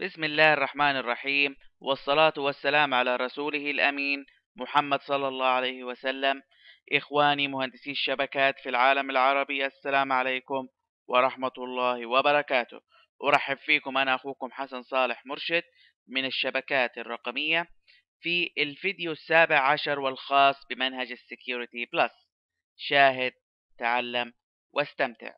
بسم الله الرحمن الرحيم والصلاة والسلام على رسوله الأمين محمد صلى الله عليه وسلم إخواني مهندسي الشبكات في العالم العربي السلام عليكم ورحمة الله وبركاته أرحب فيكم أنا أخوكم حسن صالح مرشد من الشبكات الرقمية في الفيديو السابع عشر والخاص بمنهج السكيورتي بلس شاهد تعلم واستمتع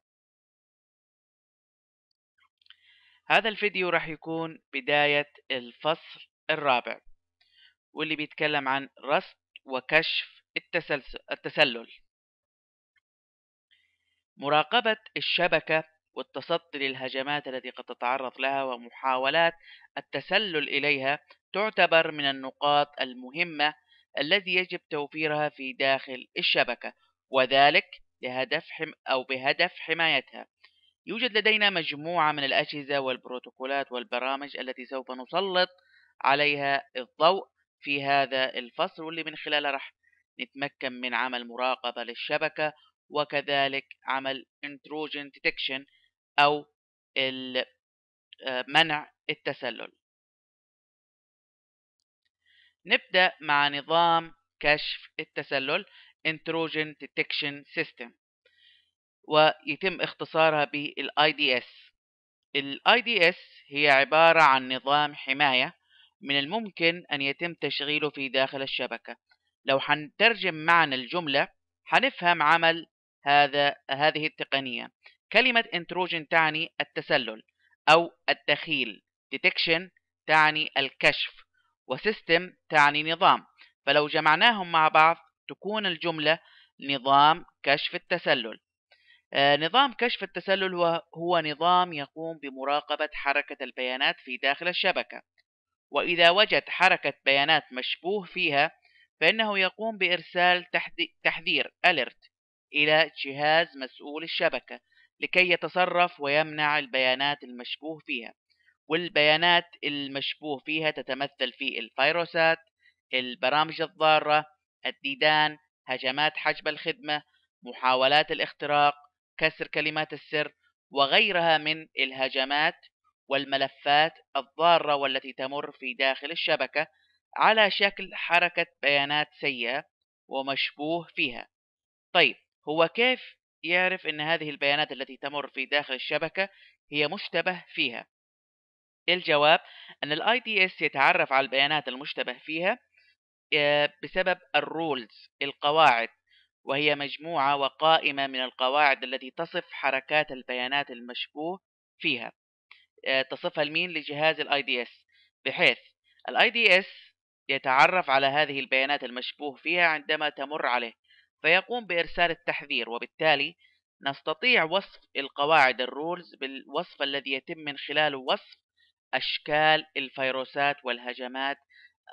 هذا الفيديو راح يكون بداية الفصل الرابع واللي بيتكلم عن رصد وكشف التسلسل التسلل مراقبة الشبكة والتصدي للهجمات التي قد تتعرض لها ومحاولات التسلل إليها تعتبر من النقاط المهمة التي يجب توفيرها في داخل الشبكة وذلك لهدف حم أو بهدف حمايتها يوجد لدينا مجموعة من الأجهزة والبروتوكولات والبرامج التي سوف نسلط عليها الضوء في هذا الفصل واللي من خلاله راح نتمكن من عمل مراقبة للشبكة وكذلك عمل intrusion detection أو آه، منع التسلل نبدأ مع نظام كشف التسلل intrusion detection system ويتم اختصارها بالاي دي اس الاي دي اس هي عبارة عن نظام حماية من الممكن أن يتم تشغيله في داخل الشبكة لو حنترجم معنى الجملة حنفهم عمل هذا هذه التقنية كلمة intrusion تعني التسلل أو الدخيل detection تعني الكشف وسيستم تعني نظام فلو جمعناهم مع بعض تكون الجملة نظام كشف التسلل آه، نظام كشف التسلل هو, نظام يقوم بمراقبة حركة البيانات في داخل الشبكة وإذا وجد حركة بيانات مشبوه فيها فإنه يقوم بإرسال تحذير alert إلى جهاز مسؤول الشبكة لكي يتصرف ويمنع البيانات المشبوه فيها والبيانات المشبوه فيها تتمثل في الفيروسات البرامج الضارة الديدان هجمات حجب الخدمة محاولات الاختراق كسر كلمات السر وغيرها من الهجمات والملفات الضارة والتي تمر في داخل الشبكة على شكل حركة بيانات سيئة ومشبوه فيها. طيب هو كيف يعرف أن هذه البيانات التي تمر في داخل الشبكة هي مشتبه فيها؟ الجواب أن الاي دي اس يتعرف على البيانات المشتبه فيها آه، بسبب الرولز القواعد وهي مجموعة وقائمة من القواعد التي تصف حركات البيانات المشبوه فيها آه، تصفها المين لجهاز الاي دي اس بحيث الاي دي اس يتعرف على هذه البيانات المشبوه فيها عندما تمر عليه فيقوم بارسال التحذير وبالتالي نستطيع وصف القواعد الرولز بالوصف الذي يتم من خلاله وصف اشكال الفيروسات والهجمات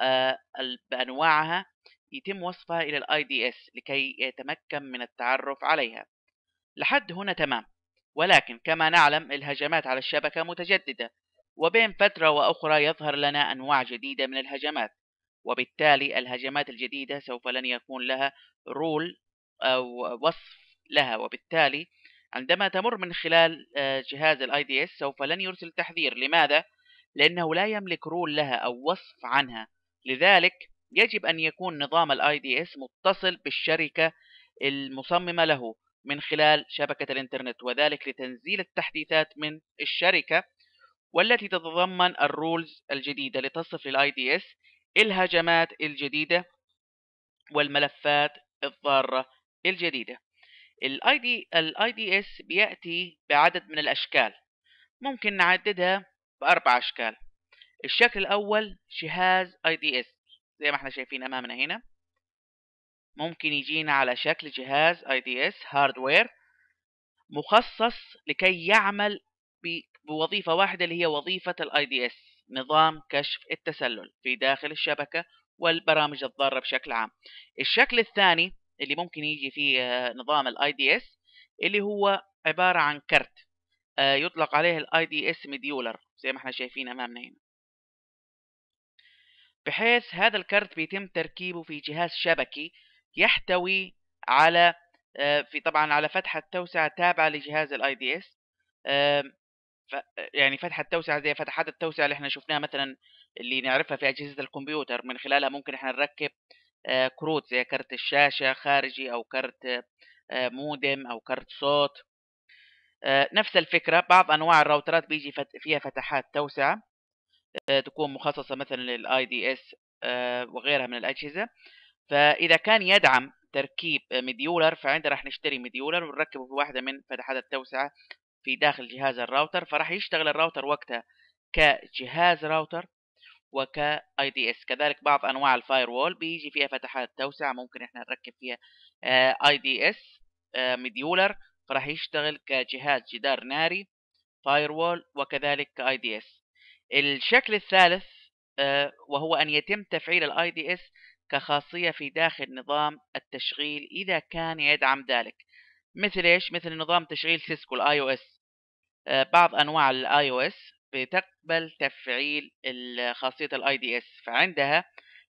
آه، بانواعها يتم وصفها إلى الـ IDS لكي يتمكن من التعرف عليها لحد هنا تمام ولكن كما نعلم الهجمات على الشبكة متجددة وبين فترة وأخرى يظهر لنا أنواع جديدة من الهجمات وبالتالي الهجمات الجديدة سوف لن يكون لها رول أو وصف لها وبالتالي عندما تمر من خلال آه، جهاز الـ IDS سوف لن يرسل تحذير لماذا؟ لأنه لا يملك رول لها أو وصف عنها لذلك يجب أن يكون نظام الـ IDS متصل بالشركة المصممة له من خلال شبكة الإنترنت وذلك لتنزيل التحديثات من الشركة والتي تتضمن الرولز الجديدة لتصف للاي IDS الهجمات الجديدة والملفات الضارة الجديدة الـ IDS بياتي بعدد من الاشكال ممكن نعددها باربع اشكال الشكل الاول جهاز IDS زي ما احنا شايفين امامنا هنا ممكن يجينا على شكل جهاز اي دي اس هاردوير مخصص لكي يعمل بوظيفه واحده اللي هي وظيفه الاي دي اس نظام كشف التسلل في داخل الشبكه والبرامج الضاره بشكل عام الشكل الثاني اللي ممكن يجي فيه آه، نظام الاي دي اس اللي هو عباره عن كرت آه، يطلق عليه الاي دي اس مديولر زي ما احنا شايفين امامنا هنا بحيث هذا الكارت بيتم تركيبه في جهاز شبكي يحتوي على آه، في طبعا على فتحة توسعة تابعة لجهاز الاي دي اس يعني فتحة توسعة زي فتحات التوسعة اللي احنا شفناها مثلا اللي نعرفها في أجهزة الكمبيوتر من خلالها ممكن احنا نركب آه، كروت زي كرت الشاشة خارجي أو كرت آه، مودم أو كرت صوت نفس الفكرة بعض أنواع الراوترات بيجي فيها فتحات توسعة آه، تكون مخصصه مثلا للاي دي اس آه، وغيرها من الاجهزه فاذا كان يدعم تركيب مديولر فعندنا راح نشتري مديولر ونركبه في واحده من فتحات التوسعه في داخل جهاز الراوتر فراح يشتغل الراوتر وقتها كجهاز راوتر وك اي دي اس كذلك بعض انواع الفاير وول بيجي فيها فتحات توسعه ممكن احنا نركب فيها اي دي اس مديولر فراح يشتغل كجهاز جدار ناري فاير وول وكذلك كاي دي اس الشكل الثالث آه، وهو أن يتم تفعيل الاي دي اس كخاصية في داخل نظام التشغيل إذا كان يدعم ذلك مثل إيش؟ مثل نظام تشغيل سيسكو الاي او آه، اس بعض أنواع الاي او اس بتقبل تفعيل خاصية الاي دي اس فعندها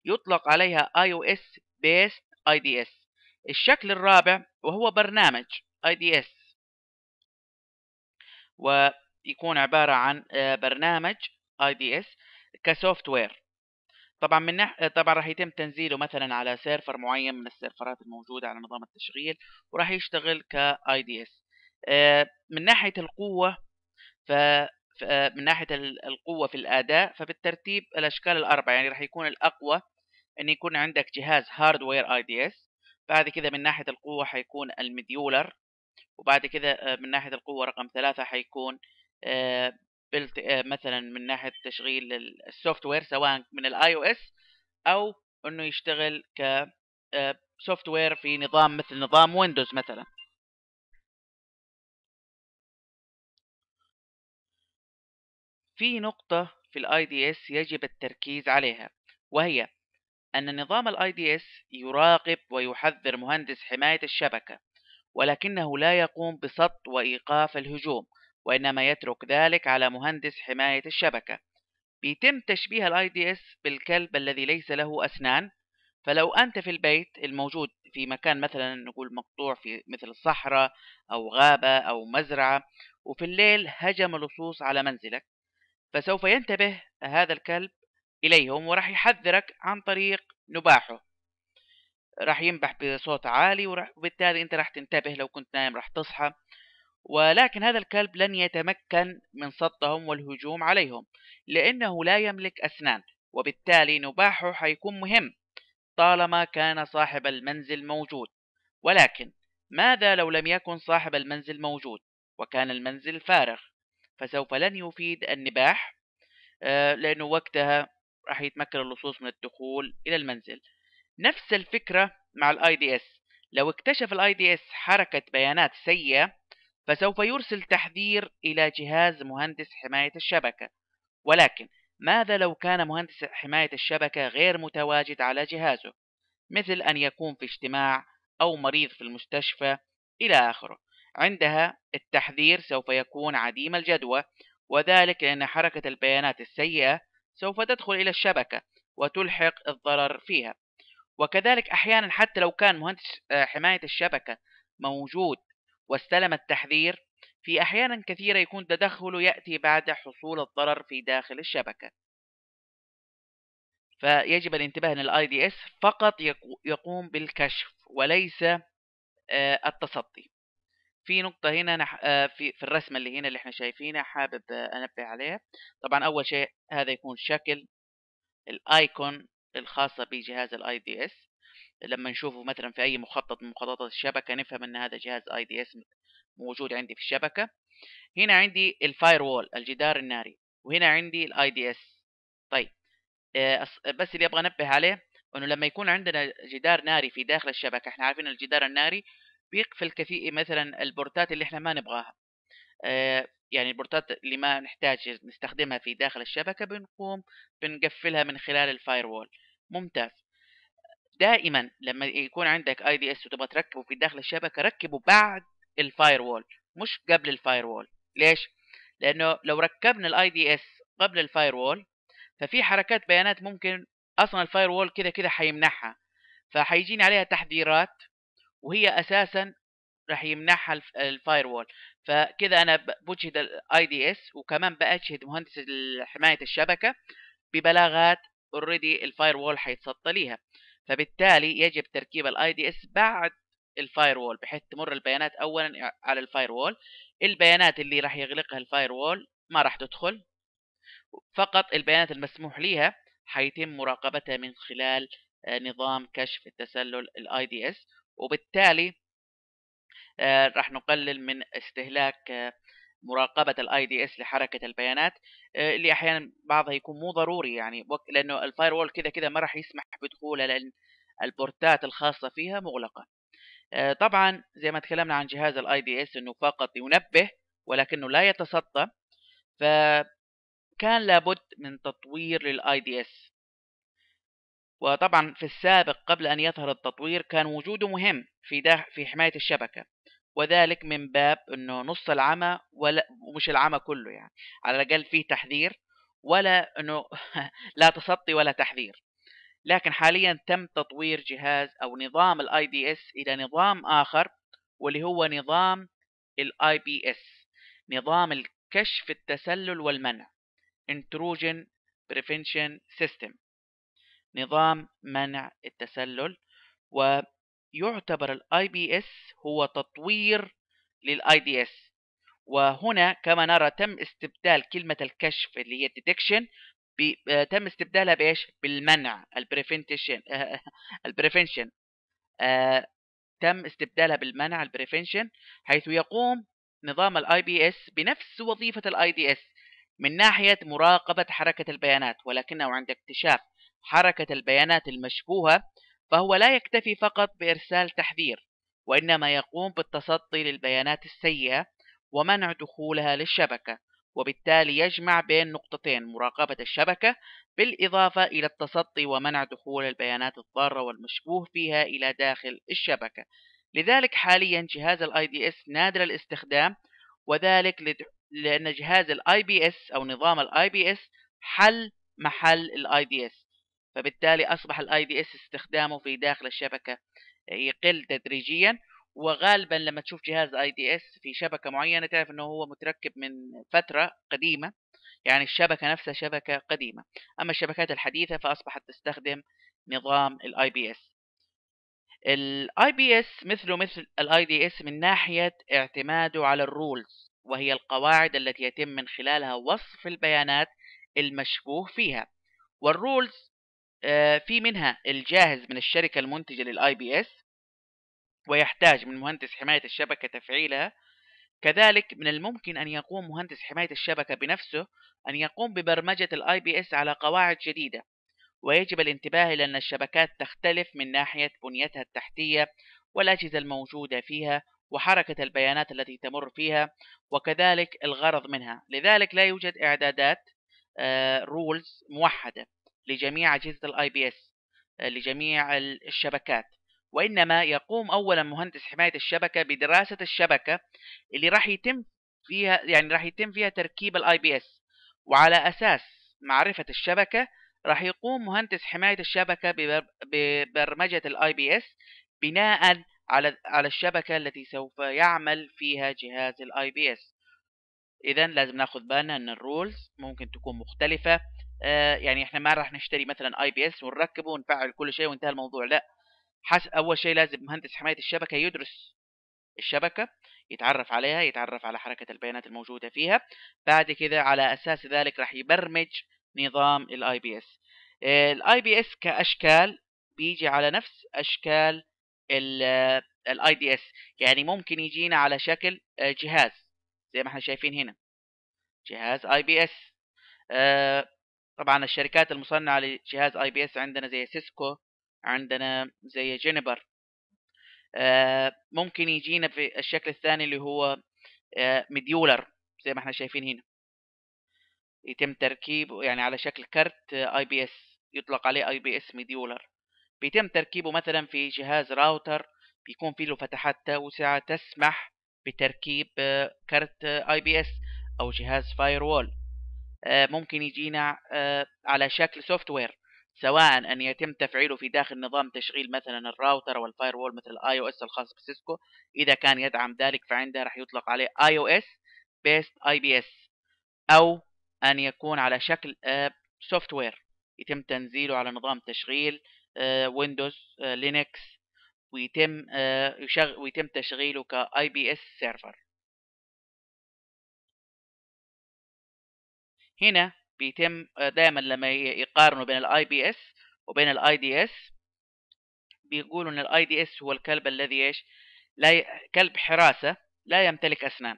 يطلق عليها اي او اس بيست اي دي اس الشكل الرابع وهو برنامج اي دي اس ويكون عبارة عن آه، برنامج اي دي اس كسوفت وير طبعا من نح... طبعا راح يتم تنزيله مثلا على سيرفر معين من السيرفرات الموجوده على نظام التشغيل وراح يشتغل كاي دي اس آه، من ناحيه القوه ف من ناحيه القوه في الاداء فبالترتيب الاشكال الاربعه يعني راح يكون الاقوى ان يكون عندك جهاز هاردوير اي دي اس بعد كذا من ناحيه القوه حيكون المديولر وبعد كذا آه، من ناحيه القوه رقم ثلاثة حيكون آه، آه، مثلا من ناحيه تشغيل السوفت وير سواء من الاي او اس او انه يشتغل ك سوفت آه، وير في نظام مثل نظام ويندوز مثلا في نقطة في الاي دي اس يجب التركيز عليها وهي أن نظام الاي دي اس يراقب ويحذر مهندس حماية الشبكة ولكنه لا يقوم بسط وإيقاف الهجوم وإنما يترك ذلك على مهندس حماية الشبكة بيتم تشبيه الاي دي اس بالكلب الذي ليس له أسنان فلو أنت في البيت الموجود في مكان مثلا نقول مقطوع في مثل الصحراء أو غابة أو مزرعة وفي الليل هجم لصوص على منزلك فسوف ينتبه هذا الكلب إليهم وراح يحذرك عن طريق نباحه راح ينبح بصوت عالي وبالتالي أنت راح تنتبه لو كنت نايم راح تصحى ولكن هذا الكلب لن يتمكن من صدهم والهجوم عليهم لأنه لا يملك أسنان وبالتالي نباحه حيكون مهم طالما كان صاحب المنزل موجود ولكن ماذا لو لم يكن صاحب المنزل موجود وكان المنزل فارغ فسوف لن يفيد النباح آه، لأنه وقتها راح يتمكن اللصوص من الدخول إلى المنزل نفس الفكرة مع الاي دي اس لو اكتشف الاي دي اس حركة بيانات سيئة فسوف يرسل تحذير إلى جهاز مهندس حماية الشبكة ولكن ماذا لو كان مهندس حماية الشبكة غير متواجد على جهازه مثل أن يكون في اجتماع أو مريض في المستشفى إلى آخره عندها التحذير سوف يكون عديم الجدوى وذلك لأن حركة البيانات السيئة سوف تدخل إلى الشبكة وتلحق الضرر فيها وكذلك أحيانا حتى لو كان مهندس آه، حماية الشبكة موجود واستلم التحذير في احيانا كثيرة يكون تدخله يأتي بعد حصول الضرر في داخل الشبكة فيجب الانتباه أن الاي دي اس فقط يقوم بالكشف وليس آه، التصدي في نقطة هنا آه، في الرسمة اللي هنا اللي احنا شايفينها حابب آه، أنبه عليها طبعا أول شيء هذا يكون شكل الايكون الخاصة بجهاز الاي دي اس لما نشوفه مثلا في اي مخطط من مخططات الشبكه نفهم ان هذا جهاز اي دي اس موجود عندي في الشبكه هنا عندي الفاير وول الجدار الناري وهنا عندي الاي دي اس طيب آه، بس اللي ابغى انبه عليه انه لما يكون عندنا جدار ناري في داخل الشبكه احنا عارفين الجدار الناري بيقفل كثير مثلا البورتات اللي احنا ما نبغاها اه يعني البورتات اللي ما نحتاج نستخدمها في داخل الشبكه بنقوم بنقفلها من خلال الفاير وول ممتاز دائما لما يكون عندك اي دي اس وتبغى تركبه في داخل الشبكه ركبه بعد الفاير وول مش قبل الفاير وول ليش لانه لو ركبنا الاي دي اس قبل الفاير وول ففي حركات بيانات ممكن اصلا الفاير وول كذا كذا حيمنحها فحيجيني عليها تحذيرات وهي اساسا راح يمنعها الفاير وول فكذا انا بجهد الاي دي اس وكمان بجهد مهندس حمايه الشبكه ببلاغات اوريدي الفاير وول حيتسطى ليها فبالتالي يجب تركيب الاي دي اس بعد الفاير وول بحيث تمر البيانات اولا على الفاير وول البيانات اللي راح يغلقها الفاير وول ما راح تدخل فقط البيانات المسموح ليها حيتم مراقبتها من خلال آه، نظام كشف التسلل الاي دي اس وبالتالي آه، راح نقلل من استهلاك آه، مراقبه الاي دي اس لحركه البيانات آه، اللي احيانا بعضها يكون مو ضروري يعني لانه الفاير وول كذا كذا ما راح يسمح بدخولها لان البورتات الخاصه فيها مغلقه آه، طبعا زي ما تكلمنا عن جهاز الاي دي اس انه فقط ينبه ولكنه لا يتسطى فكان لابد من تطوير للاي دي اس وطبعا في السابق قبل ان يظهر التطوير كان وجوده مهم في في حمايه الشبكه وذلك من باب انه نص العمى ولا ومش العمى كله يعني على الاقل فيه تحذير ولا انه لا تصدي ولا تحذير لكن حاليا تم تطوير جهاز او نظام الاي دي اس الى نظام اخر واللي هو نظام الاي بي اس نظام الكشف التسلل والمنع انتروجن بريفنشن سيستم نظام منع التسلل و يعتبر الاي بي اس هو تطوير للاي دي اس وهنا كما نرى تم استبدال كلمه الكشف اللي هي الديتكشن آه، تم استبدالها بايش بالمنع البريفنتيشن البريفنشن آه، تم استبدالها بالمنع البريفنشن حيث يقوم نظام الاي بي اس بنفس وظيفه الاي دي اس من ناحيه مراقبه حركه البيانات ولكنه عند اكتشاف حركه البيانات المشبوهه فهو لا يكتفي فقط بإرسال تحذير وإنما يقوم بالتصدي للبيانات السيئة ومنع دخولها للشبكة وبالتالي يجمع بين نقطتين مراقبة الشبكة بالإضافة إلى التصدي ومنع دخول البيانات الضارة والمشبوه فيها إلى داخل الشبكة لذلك حاليا جهاز الـ IDS نادر الاستخدام وذلك لأن جهاز الـ IBS أو نظام الـ IBS حل محل الـ IDS فبالتالي أصبح الاي دي اس استخدامه في داخل الشبكة آه، يقل تدريجيا وغالبا لما تشوف جهاز اي دي اس في شبكة معينة تعرف انه هو متركب من فترة قديمة يعني الشبكة نفسها شبكة قديمة أما الشبكات الحديثة فأصبحت تستخدم نظام الاي بي اس الاي بي اس مثله مثل الاي دي اس من ناحية اعتماده على الرولز وهي القواعد التي يتم من خلالها وصف البيانات المشبوه فيها والرولز آه، في منها الجاهز من الشركة المنتجة للاي بي اس ويحتاج من مهندس حماية الشبكة تفعيلها كذلك من الممكن أن يقوم مهندس حماية الشبكة بنفسه أن يقوم ببرمجة الاي بي اس على قواعد جديدة ويجب الانتباه إلى أن الشبكات تختلف من ناحية بنيتها التحتية والأجهزة الموجودة فيها وحركة البيانات التي تمر فيها وكذلك الغرض منها لذلك لا يوجد إعدادات رولز آه، موحدة لجميع أجهزة الاي بي اس آه، لجميع الشبكات وإنما يقوم أولا مهندس حماية الشبكة بدراسة الشبكة اللي راح يتم فيها يعني راح يتم فيها تركيب الاي بي اس وعلى أساس معرفة الشبكة راح يقوم مهندس حماية الشبكة ببرمجة الاي بي اس بناء على على الشبكة التي سوف يعمل فيها جهاز الاي بي اس اذا لازم ناخذ بالنا ان الرولز ممكن تكون مختلفة آه، يعني احنا ما راح نشتري مثلا اي بي اس ونركبه ونفعل كل شيء وانتهى الموضوع لا حس اول شيء لازم مهندس حمايه الشبكه يدرس الشبكه يتعرف عليها يتعرف على حركه البيانات الموجوده فيها بعد كده على اساس ذلك راح يبرمج نظام الاي بي اس الاي بي اس كاشكال بيجي على نفس اشكال الاي دي اس يعني ممكن يجينا على شكل آه، جهاز زي ما احنا شايفين هنا جهاز اي بي اس طبعا الشركات المصنعة لجهاز اي بي اس عندنا زي سيسكو عندنا زي جينيبر آه، ممكن يجينا في الشكل الثاني اللي هو آه، مديولر زي ما احنا شايفين هنا يتم تركيبه يعني على شكل كارت اي بي اس يطلق عليه اي بي اس مديولر بيتم تركيبه مثلا في جهاز راوتر بيكون فيه له فتحات توسعة تسمح بتركيب آه، كارت اي بي اس او جهاز فاير وول آه، ممكن يجينا آه، على شكل سوفت وير سواء ان يتم تفعيله في داخل نظام تشغيل مثلا الراوتر او الفاير وول مثل الاي او اس الخاص بسيسكو اذا كان يدعم ذلك فعندها راح يطلق عليه اي او اس بيست اي بي اس او ان يكون على شكل سوفت آه، وير يتم تنزيله على نظام تشغيل ويندوز لينكس ويتم يشغل ويتم تشغيله كاي بي اس سيرفر هنا بيتم دائما لما يقارنوا بين الاي بي اس وبين الاي دي اس بيقولوا ان الاي دي اس هو الكلب الذي ايش لا ي... كلب حراسه لا يمتلك اسنان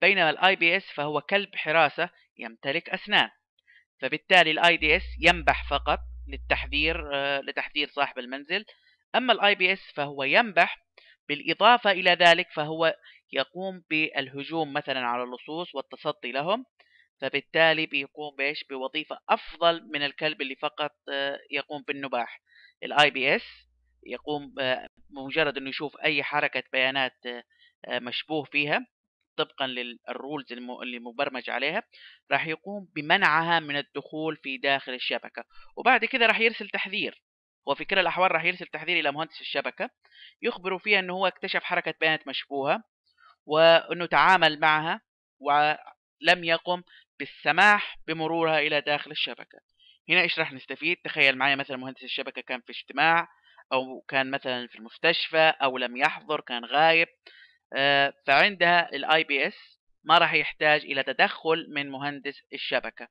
بينما الاي بي اس فهو كلب حراسه يمتلك اسنان فبالتالي الاي دي اس ينبح فقط للتحذير آه، لتحذير صاحب المنزل اما الاي بي اس فهو ينبح بالاضافه الى ذلك فهو يقوم بالهجوم مثلا على اللصوص والتصدي لهم فبالتالي بيقوم بايش بوظيفة أفضل من الكلب اللي فقط آه، يقوم بالنباح الاي بي اس يقوم آه، بمجرد انه يشوف اي حركة بيانات آه، مشبوه فيها طبقا للرولز اللي مبرمج عليها راح يقوم بمنعها من الدخول في داخل الشبكة وبعد كده راح يرسل تحذير وفي كل الأحوال راح يرسل تحذير إلى مهندس الشبكة يخبره فيها أنه هو اكتشف حركة بيانات مشبوهة وأنه تعامل معها ولم يقم بالسماح بمرورها إلى داخل الشبكة هنا إيش راح نستفيد تخيل معي مثلا مهندس الشبكة كان في اجتماع أو كان مثلا في المستشفى أو لم يحضر كان غايب آه، فعندها الاي بي اس ما راح يحتاج الى تدخل من مهندس الشبكه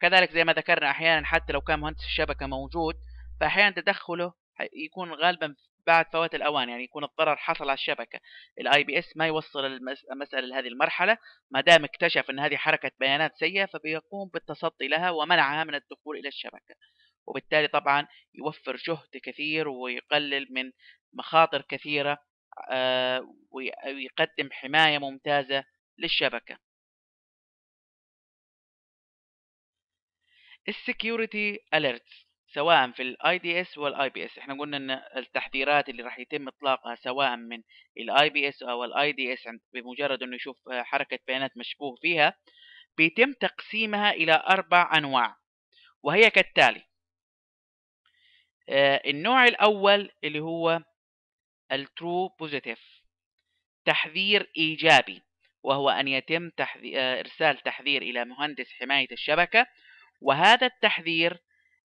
كذلك زي ما ذكرنا احيانا حتى لو كان مهندس الشبكه موجود فاحيانا تدخله يكون غالبا بعد فوات الاوان يعني يكون الضرر حصل على الشبكه الاي بي اس ما يوصل المساله لهذه المرحله ما دام اكتشف ان هذه حركه بيانات سيئه فبيقوم بالتصدي لها ومنعها من الدخول الى الشبكه وبالتالي طبعا يوفر جهد كثير ويقلل من مخاطر كثيره آه، ويقدم حمايه ممتازه للشبكه السكيورتي اليرتس سواء في الاي دي اس والاي بي اس احنا قلنا ان التحذيرات اللي راح يتم اطلاقها سواء من الاي بي اس او الاي دي اس بمجرد انه يشوف آه، حركه بيانات مشبوه فيها بيتم تقسيمها الى اربع انواع وهي كالتالي آه، النوع الاول اللي هو الترو بوزيتيف تحذير ايجابي وهو ان يتم تحذير آه، ارسال تحذير الى مهندس حمايه الشبكه وهذا التحذير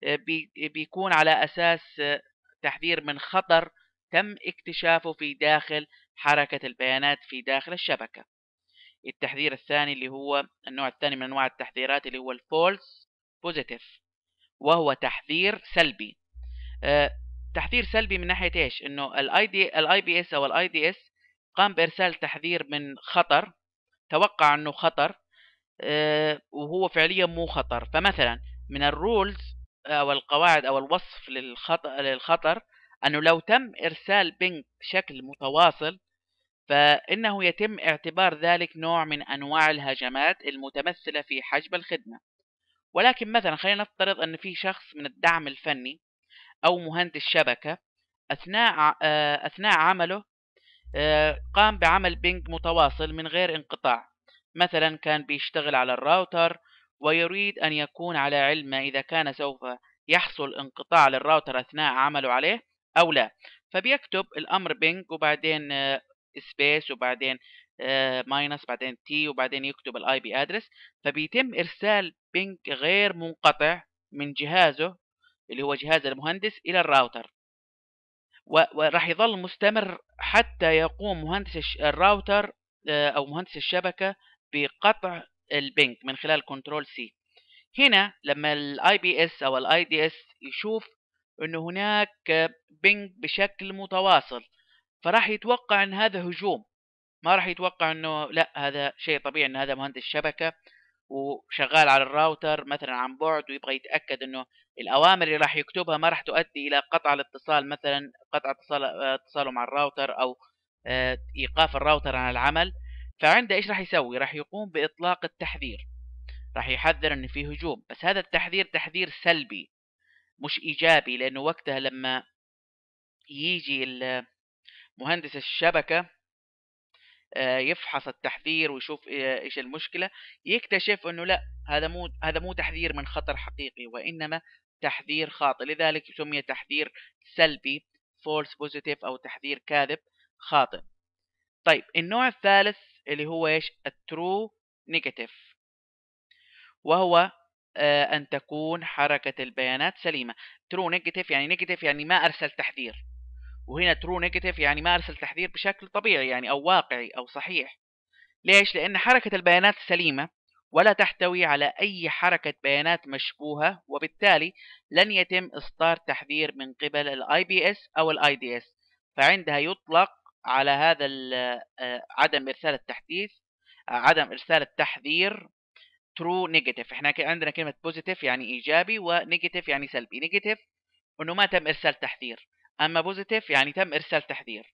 آه، بيكون على أساس آه، تحذير من خطر تم اكتشافه في داخل حركة البيانات في داخل الشبكة التحذير الثاني اللي هو النوع الثاني من أنواع التحذيرات اللي هو الفولس بوزيتيف وهو تحذير سلبي آه، تحذير سلبي من ناحية ايش؟ انه الاي دي الاي بي اس او الاي دي اس قام بارسال تحذير من خطر توقع انه خطر وهو فعليا مو خطر فمثلا من الرولز او القواعد او الوصف للخطر للخطر انه لو تم ارسال بنج بشكل متواصل فانه يتم اعتبار ذلك نوع من انواع الهجمات المتمثله في حجب الخدمه ولكن مثلا خلينا نفترض ان في شخص من الدعم الفني او مهندس شبكه اثناء آه، اثناء عمله آه، قام بعمل بينج متواصل من غير انقطاع مثلا كان بيشتغل على الراوتر ويريد أن يكون على علم إذا كان سوف يحصل انقطاع للراوتر أثناء عمله عليه أو لا فبيكتب الأمر بينج وبعدين سبيس آه، وبعدين ماينس آه، بعدين تي وبعدين يكتب الاي بي ادرس فبيتم ارسال بينج غير منقطع من جهازه اللي هو جهاز المهندس الى الراوتر وراح يظل مستمر حتى يقوم مهندس الراوتر آه، او مهندس الشبكه بقطع البنك من خلال كنترول سي هنا لما الاي بي اس او الاي دي اس يشوف ان هناك بنك بشكل متواصل فراح يتوقع ان هذا هجوم ما راح يتوقع انه لا هذا شيء طبيعي ان هذا مهندس شبكه وشغال على الراوتر مثلا عن بعد ويبغى يتاكد انه الاوامر اللي راح يكتبها ما راح تؤدي الى قطع الاتصال مثلا قطع اتصال اتصاله مع الراوتر او آه، ايقاف الراوتر عن العمل فعنده ايش راح يسوي راح يقوم باطلاق التحذير راح يحذر ان في هجوم بس هذا التحذير تحذير سلبي مش ايجابي لانه وقتها لما يجي مهندس الشبكه آه، يفحص التحذير ويشوف آه، ايش المشكله يكتشف انه لا هذا مو هذا مو تحذير من خطر حقيقي وانما تحذير خاطئ لذلك سمي تحذير سلبي فولس بوزيتيف او تحذير كاذب خاطئ طيب النوع الثالث اللي هو ايش الترو نيجاتيف وهو آه، ان تكون حركه البيانات سليمه ترو نيجاتيف يعني نيجاتيف يعني ما ارسل تحذير وهنا ترو نيجاتيف يعني ما ارسل تحذير بشكل طبيعي يعني او واقعي او صحيح ليش لان حركه البيانات سليمه ولا تحتوي على اي حركه بيانات مشبوهه وبالتالي لن يتم اصدار تحذير من قبل الاي بي اس او الاي دي اس فعندها يطلق على هذا آه، عدم ارسال التحديث آه، عدم ارسال التحذير ترو نيجاتيف احنا عندنا كلمه بوزيتيف يعني ايجابي ونيجاتيف يعني سلبي نيجاتيف انه ما تم ارسال تحذير اما بوزيتيف يعني تم ارسال تحذير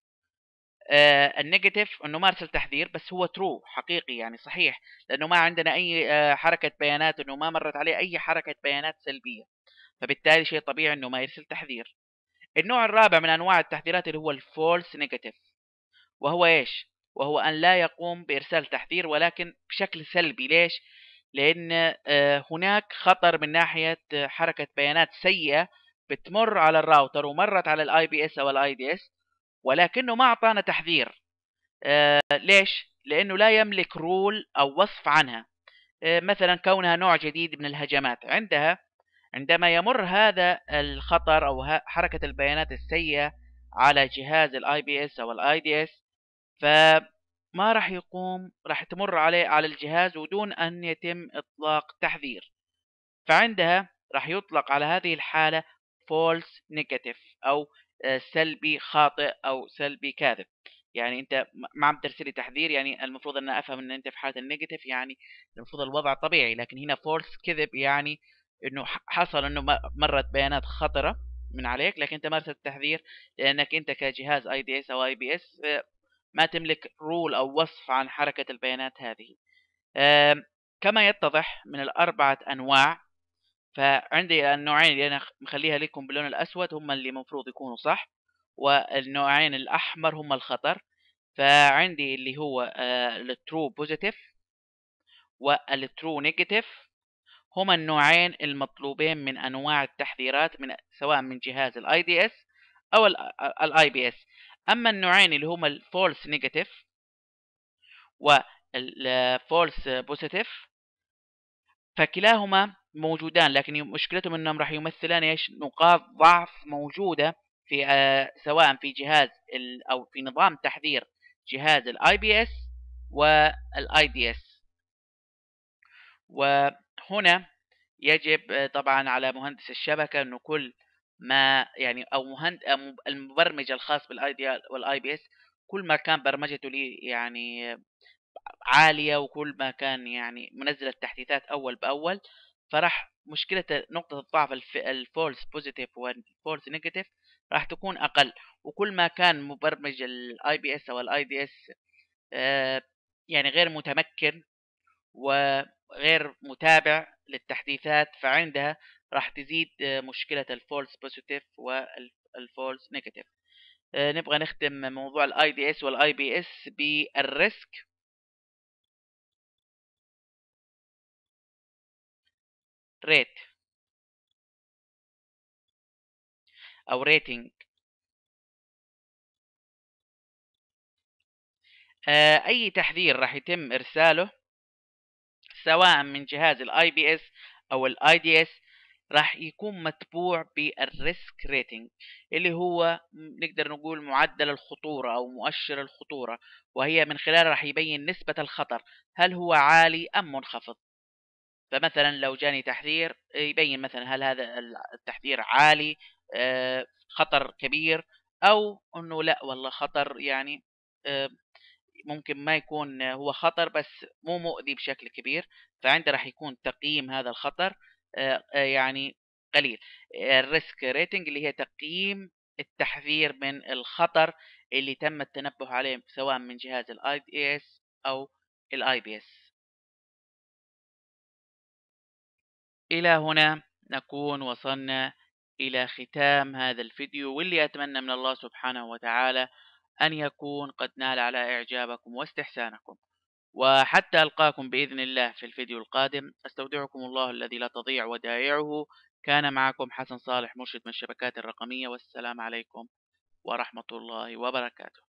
آه، النيجاتيف انه ما ارسل تحذير بس هو ترو حقيقي يعني صحيح لانه ما عندنا اي حركه بيانات انه ما مرت عليه اي حركه بيانات سلبيه فبالتالي شيء طبيعي انه ما يرسل تحذير النوع الرابع من انواع التحذيرات اللي هو الفولس نيجاتيف وهو ايش وهو ان لا يقوم بارسال تحذير ولكن بشكل سلبي ليش لان آه، هناك خطر من ناحيه آه، حركه بيانات سيئه بتمر على الراوتر ومرت على الاي بي اس او الاي دي اس ولكنه ما اعطانا تحذير آه، ليش لانه لا يملك رول او وصف عنها مثلا كونها نوع جديد من الهجمات عندها عندما يمر هذا الخطر او حركه البيانات السيئه على جهاز الاي بي اس او الاي دي اس فما راح يقوم راح تمر عليه على الجهاز ودون أن يتم إطلاق تحذير فعندها راح يطلق على هذه الحالة false negative أو آه، سلبي خاطئ أو سلبي كاذب يعني انت ما عم ترسل تحذير يعني المفروض ان افهم ان انت في حاله النيجاتيف يعني المفروض الوضع طبيعي لكن هنا فورس كذب يعني انه حصل انه مرت بيانات خطره من عليك لكن انت ما ارسلت تحذير لانك انت كجهاز اي دي اس او اي بي اس ما تملك رول أو وصف عن حركة البيانات هذه كما يتضح من الأربعة أنواع فعندي النوعين اللي أنا مخليها لكم باللون الأسود هم اللي المفروض يكونوا صح والنوعين الأحمر هم الخطر فعندي اللي هو الترو بوزيتيف والترو نيجاتيف هما النوعين المطلوبين من انواع التحذيرات من سواء من جهاز الاي دي اس او الاي بي اس اما النوعين اللي هما الفولس نيجاتيف والفولس بوزيتيف فكلاهما موجودان لكن مشكلتهم انهم راح يمثلان ايش نقاط ضعف موجوده في آه، سواء في جهاز او في نظام تحذير جهاز الاي بي اس والاي دي اس وهنا يجب آه، طبعا على مهندس الشبكه انه كل ما يعني او مهند المبرمج الخاص دي والاي بي اس كل ما كان برمجته لي يعني عاليه وكل ما كان يعني منزل التحديثات اول باول فراح مشكله نقطه الضعف الفولس بوزيتيف والفولس نيجاتيف راح تكون اقل وكل ما كان مبرمج الاي بي اس او الاي دي اس آه، يعني غير متمكن وغير متابع للتحديثات فعندها راح تزيد آه، مشكلة الفولس بوزيتيف والفولس نيجاتيف آه، نبغى نختم موضوع الاي دي اس والاي بي اس بالريسك ريت او ريتنج آه، اي تحذير راح يتم ارساله سواء من جهاز الاي بي اس او الاي دي اس راح يكون متبوع بالريسك ريتنج اللي هو نقدر نقول معدل الخطورة أو مؤشر الخطورة وهي من خلاله راح يبين نسبة الخطر هل هو عالي أم منخفض فمثلا لو جاني تحذير آه، يبين مثلا هل هذا التحذير عالي آه، خطر كبير أو أنه لا والله خطر يعني آه، ممكن ما يكون هو خطر بس مو مؤذي بشكل كبير فعندي راح يكون تقييم هذا الخطر آه، آه، يعني قليل آه، الريسك ريتنج اللي هي تقييم التحذير من الخطر اللي تم التنبه عليه سواء من جهاز الاي دي اس او الاي بي اس الى هنا نكون وصلنا الى ختام هذا الفيديو واللي اتمنى من الله سبحانه وتعالى ان يكون قد نال على اعجابكم واستحسانكم وحتى ألقاكم بإذن الله في الفيديو القادم أستودعكم الله الذي لا تضيع ودائعه كان معكم حسن صالح مرشد من الشبكات الرقمية والسلام عليكم ورحمة الله وبركاته